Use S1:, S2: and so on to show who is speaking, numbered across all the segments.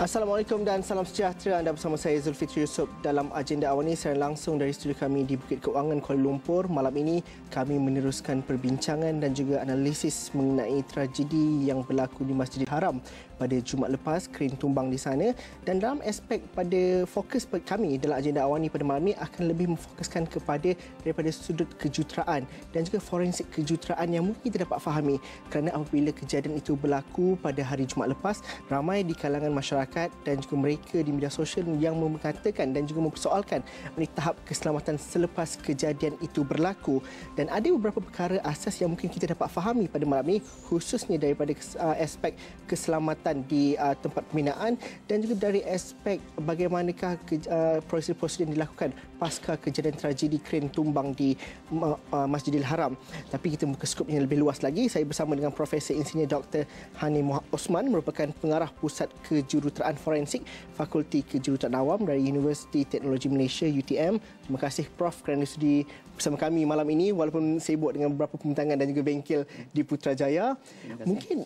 S1: Assalamualaikum dan salam sejahtera anda bersama saya Zulfitri Yusof dalam agenda awal ini saya langsung dari studio kami di Bukit Keuangan Kuala Lumpur malam ini kami meneruskan perbincangan dan juga analisis mengenai tragedi yang berlaku di Masjidil Haram pada Jumaat lepas kerin tumbang di sana dan dalam aspek pada fokus kami dalam agenda awal ini pada malam ini akan lebih memfokuskan kepada daripada sudut kejuteraan dan juga forensik kejuteraan yang mungkin kita dapat fahami kerana apabila kejadian itu berlaku pada hari Jumaat lepas ramai di kalangan masyarakat dan juga mereka di media sosial yang mengatakan dan juga mempersoalkan ini tahap keselamatan selepas kejadian itu berlaku dan ada beberapa perkara asas yang mungkin kita dapat fahami pada malam ini khususnya daripada ah, aspek keselamatan kesihatan di uh, tempat pembinaan dan juga dari aspek bagaimanakah proses-proses uh, yang dilakukan pasca kejadian tragedi kren tumbang di uh, Masjidil Haram. Tapi kita buka skop yang lebih luas lagi. Saya bersama dengan Profesor Insinyur Dr. Hani Mohd Osman merupakan pengarah Pusat Kejuruteraan Forensik Fakulti Kejuruteraan Awam dari University Technology Malaysia UTM. Terima kasih Prof kerana sudi bersama kami malam ini walaupun sibuk dengan beberapa pembentangan dan juga bengkel di Putrajaya. Mungkin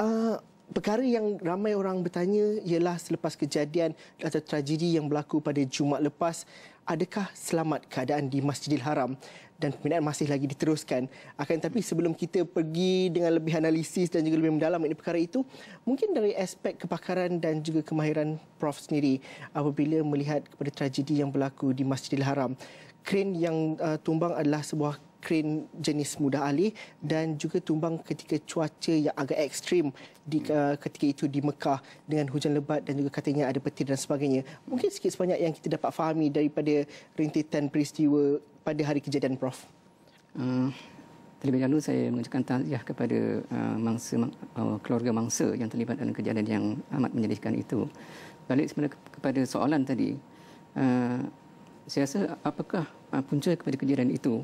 S1: uh, Perkara yang ramai orang bertanya ialah selepas kejadian atau tragedi yang berlaku pada Jumaat lepas, adakah selamat keadaan di Masjidil Haram dan pembinaan masih lagi diteruskan? Akan tetapi sebelum kita pergi dengan lebih analisis dan juga lebih mendalam ini perkara itu, mungkin dari aspek kepakaran dan juga kemahiran Prof sendiri apabila melihat kepada tragedi yang berlaku di Masjidil Haram, krain yang uh, tumbang adalah sebuah krain jenis mudah alih dan juga tumbang ketika cuaca yang agak ekstrim di, hmm. uh, ketika itu di Mekah dengan hujan lebat dan juga katanya ada petir dan sebagainya. Mungkin sikit sebanyak yang kita dapat fahami daripada rintitan peristiwa pada hari kejadian, Prof.
S2: Uh, terlebih dahulu saya mengucapkan tahniah kepada uh, mangsa, uh, keluarga mangsa yang terlibat dalam kejadian yang amat menyedihkan itu. Balik sebenarnya kepada soalan tadi, uh, saya rasa apakah uh, punca kepada kejadian itu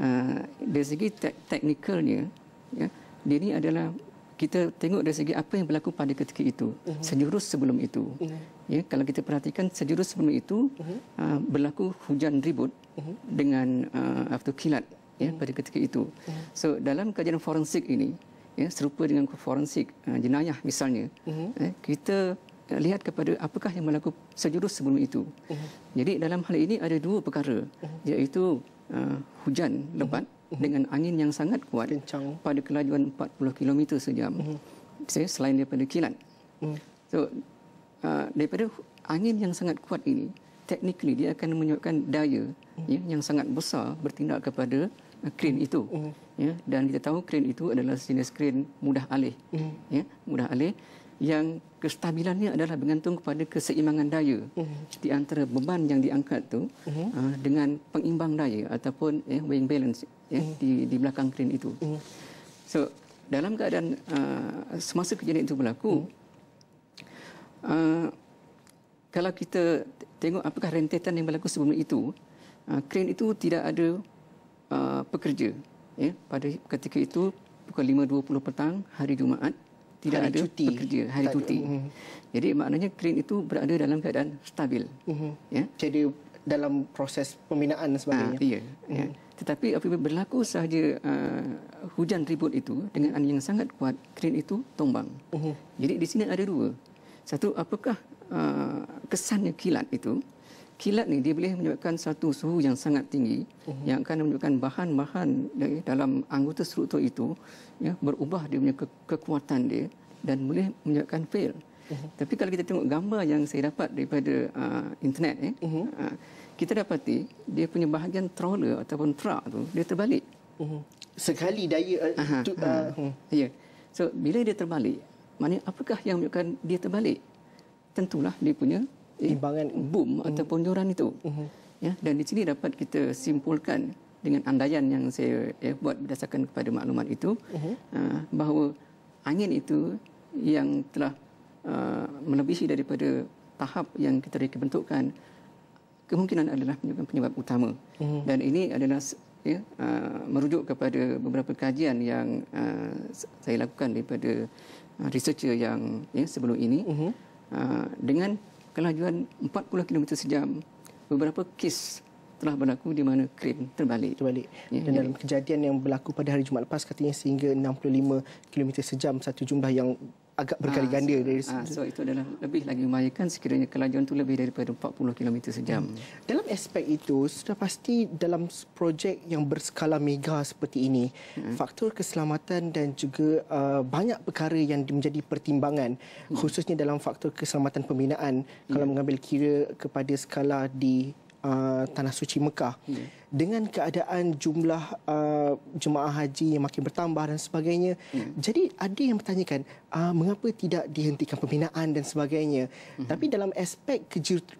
S2: uh, dari segi te- teknikalnya ya dia ini adalah kita tengok dari segi apa yang berlaku pada ketika itu uh-huh. sejurus sebelum itu uh-huh. ya kalau kita perhatikan sejurus sebelum itu uh-huh. uh, berlaku hujan ribut uh-huh. dengan uh, after kilat ya uh-huh. pada ketika itu uh-huh. so dalam kajian forensik ini ya serupa dengan forensik uh, jenayah misalnya uh-huh. eh, kita lihat kepada apakah yang berlaku sejurus sebelum itu. Uh mhm. -huh. Jadi dalam hal ini ada dua perkara uh mhm. -huh. iaitu uh, hujan lebat uh mhm. -huh. dengan angin yang sangat kuat Kencang. pada kelajuan 40 km sejam. Uh -huh. Selain daripada kilat. Uh -huh. so, uh, daripada angin yang sangat kuat ini, technically dia akan menyebabkan daya uh -huh. ya, yang sangat besar bertindak kepada kren uh, itu. Uh -huh. ya, dan kita tahu kren itu adalah jenis kren mudah alih. Uh -huh. ya, mudah alih yang kestabilannya adalah bergantung kepada keseimbangan daya uh mhm. -huh. di antara beban yang diangkat tu uh -huh. uh, dengan pengimbang daya ataupun eh, weighing balance eh, uh mhm. -huh. di di belakang crane itu. Uh mhm. -huh. So dalam keadaan uh, semasa kejadian itu berlaku, uh -huh. uh, kalau kita tengok apakah rentetan yang berlaku sebelum itu, kran ah, uh, itu tidak ada uh, pekerja eh, pada ketika itu pukul 5.20 petang hari Jumaat tidak hari ada cuti. pekerja hari tak cuti. Ada. Mhm. Jadi maknanya kren itu berada dalam keadaan stabil. Uh-huh. Ya. Jadi dalam proses pembinaan dan ah, sebagainya. Ha, ya. Hmm. ya. Tetapi apabila berlaku sahaja uh, hujan ribut itu dengan mhm. angin yang sangat kuat, kren itu tombang. Uh-huh. Jadi di sini ada dua. Satu apakah uh, kesannya kilat itu? kilat ni dia boleh menyebabkan satu suhu yang sangat tinggi uh-huh. yang akan menyebabkan bahan-bahan dalam anggota struktur itu ya berubah dia punya ke- kekuatan dia dan boleh menyebabkan fail. Uh-huh. Tapi kalau kita tengok gambar yang saya dapat daripada uh, internet eh uh-huh. uh, kita dapati dia punya bahagian troller ataupun truck tu dia terbalik.
S1: Uh-huh. Sekali daya uh, uh-huh. uh, uh-huh.
S2: ya. So bila dia terbalik, maknanya apakah yang menyebabkan dia terbalik? Tentulah dia punya imbangan boom mm. Mm-hmm. atau penjoran itu. -hmm. ya, dan di sini dapat kita simpulkan dengan andaian yang saya ya, buat berdasarkan kepada maklumat itu, -hmm. uh, bahawa angin itu yang telah uh, melebihi daripada tahap yang kita reka bentukkan, kemungkinan adalah penyebab, penyebab utama. -hmm. Dan ini adalah ya, uh, merujuk kepada beberapa kajian yang uh, saya lakukan daripada uh, researcher yang ya, sebelum ini, -hmm. uh, dengan kelajuan
S1: 40 km sejam. Beberapa kes telah berlaku di mana krim terbalik. terbalik. Ya, Dan ya. dalam kejadian yang berlaku pada hari Jumaat lepas katanya sehingga 65 km sejam satu jumlah yang agak ah, berkali ha, ganda dari ha, so itu
S2: adalah lebih lagi membahayakan sekiranya kelajuan itu
S1: lebih daripada 40 km sejam. Hmm. Dalam aspek itu sudah pasti dalam projek yang berskala mega seperti ini hmm. faktor keselamatan dan juga uh, banyak perkara yang menjadi pertimbangan hmm. khususnya dalam faktor keselamatan pembinaan hmm. kalau mengambil kira kepada skala di uh, tanah suci Mekah. Hmm. Dengan keadaan jumlah uh, jemaah haji yang makin bertambah dan sebagainya. Hmm. Jadi ada yang bertanyakan, uh, mengapa tidak dihentikan pembinaan dan sebagainya. Hmm. Tapi dalam aspek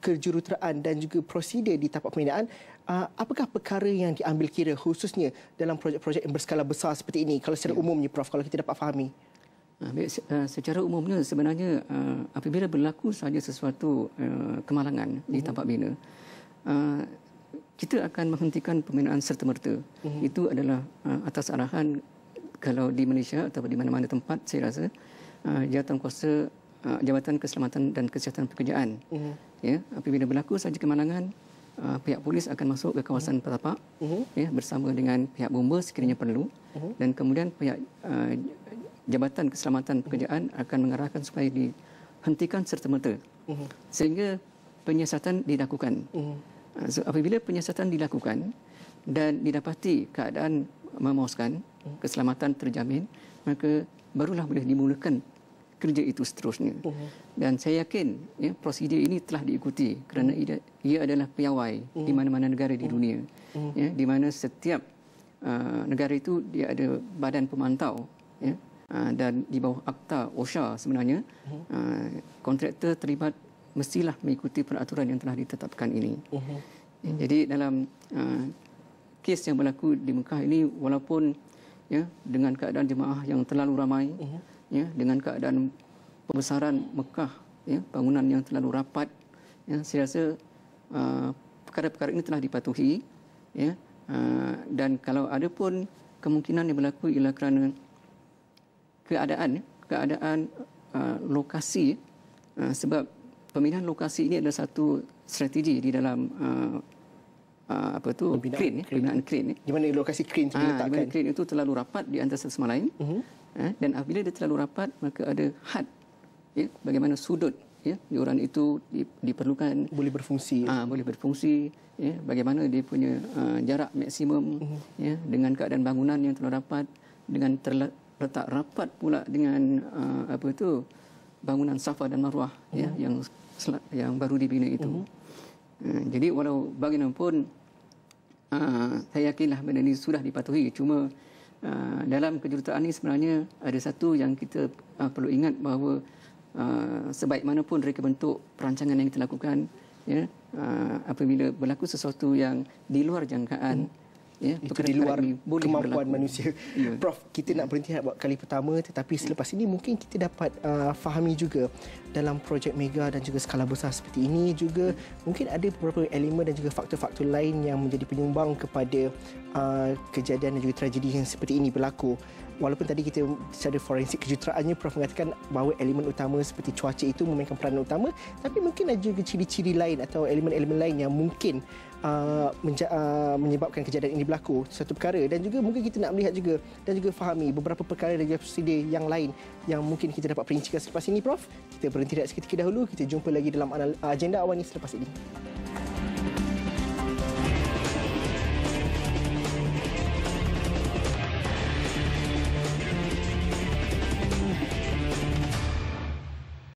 S1: kejuruteraan dan juga prosedur di tapak pembinaan, uh, apakah perkara yang diambil kira khususnya dalam projek-projek yang berskala besar seperti ini? Kalau secara hmm. umumnya, Prof, kalau kita dapat fahami. Ah, baik, ah, secara umumnya sebenarnya ah, apabila berlaku saja sesuatu
S2: kemalangan di hmm. tapak bina Uh, kita akan menghentikan pembinaan serta-merta. Mm-hmm. Itu adalah uh, atas arahan kalau di Malaysia atau di mana-mana tempat saya rasa uh, jawatan kuasa uh, Jabatan Keselamatan dan Kesihatan Pekerjaan. Mm-hmm. Ya, apabila berlaku saja kemalangan, uh, pihak polis akan masuk ke kawasan mm-hmm. petapak mm-hmm. ya bersama dengan pihak bomba sekiranya perlu mm-hmm. dan kemudian pihak uh, Jabatan Keselamatan Pekerjaan mm-hmm. akan mengarahkan supaya dihentikan serta-merta. Mm-hmm. Sehingga penyiasatan dilakukan. Mm-hmm. Eh, apabila penyiasatan dilakukan dan didapati keadaan memuaskan, hmm. keselamatan terjamin, maka barulah boleh dimulakan kerja itu seterusnya. Hmm. Dan saya yakin ya, prosedur ini telah diikuti kerana hmm. ia, adalah piawai di mana-mana negara di dunia. ya, di mana setiap uh, negara itu dia ada badan pemantau ya, uh, dan di bawah akta OSHA sebenarnya uh, kontraktor terlibat mestilah mengikuti peraturan yang telah ditetapkan ini. Uh mhm. -huh. Ya, jadi dalam uh, kes yang berlaku di Mekah ini, walaupun ya, dengan keadaan jemaah yang terlalu ramai, uh mhm. -huh. ya, dengan keadaan pembesaran Mekah, ya, bangunan yang terlalu rapat, ya, saya rasa uh, perkara-perkara uh, ini telah dipatuhi. Ya, uh, dan kalau ada pun kemungkinan yang berlaku ialah kerana keadaan, keadaan uh, lokasi, uh, sebab pemindahan lokasi ini adalah satu strategi di dalam uh, uh, apa tu pembinaan crane, ya, crane. pembinaan crane ni. Ya. Di mana lokasi crane itu ah, diletakkan? Ah, di crane itu terlalu rapat di antara satu lain.
S1: Uh mhm. -huh.
S2: eh, dan apabila dia terlalu rapat, maka ada had ya, bagaimana sudut ya, joran itu diperlukan boleh berfungsi. Ya. Ah, boleh berfungsi ya, bagaimana dia punya uh, jarak maksimum uh mhm. -huh. ya, dengan keadaan bangunan yang terlalu rapat dengan terletak rapat pula dengan uh, apa tu bangunan Safa dan Marwah mm -hmm. ya, mhm. yang yang baru dibina itu. Mm -hmm. uh, jadi walau bagaimanapun uh, saya yakinlah benda ini sudah dipatuhi. Cuma uh, dalam kejurutaan ini sebenarnya ada satu yang kita uh, perlu ingat bahawa uh, sebaik pun reka bentuk perancangan yang kita lakukan ya, uh, apabila berlaku sesuatu yang di luar jangkaan mm -hmm ya, itu di luar boleh kemampuan berlaku. manusia.
S1: Yeah. Prof, kita nak berhenti buat kali pertama tetapi selepas ini mungkin kita dapat uh, fahami juga dalam projek mega dan juga skala besar seperti ini juga mungkin ada beberapa elemen dan juga faktor-faktor lain yang menjadi penyumbang kepada uh, kejadian dan juga tragedi yang seperti ini berlaku. Walaupun tadi kita secara forensik kejuteraannya Prof mengatakan bahawa elemen utama seperti cuaca itu memainkan peranan utama tapi mungkin ada juga ciri-ciri lain atau elemen-elemen lain yang mungkin uh, uh, menyebabkan kejadian ini berlaku satu perkara dan juga mungkin kita nak melihat juga dan juga fahami beberapa perkara dan juga prosedur yang lain yang mungkin kita dapat perincikan selepas ini Prof kita Berhenti dah seketika dahulu. Kita jumpa lagi dalam agenda awal ini selepas ini.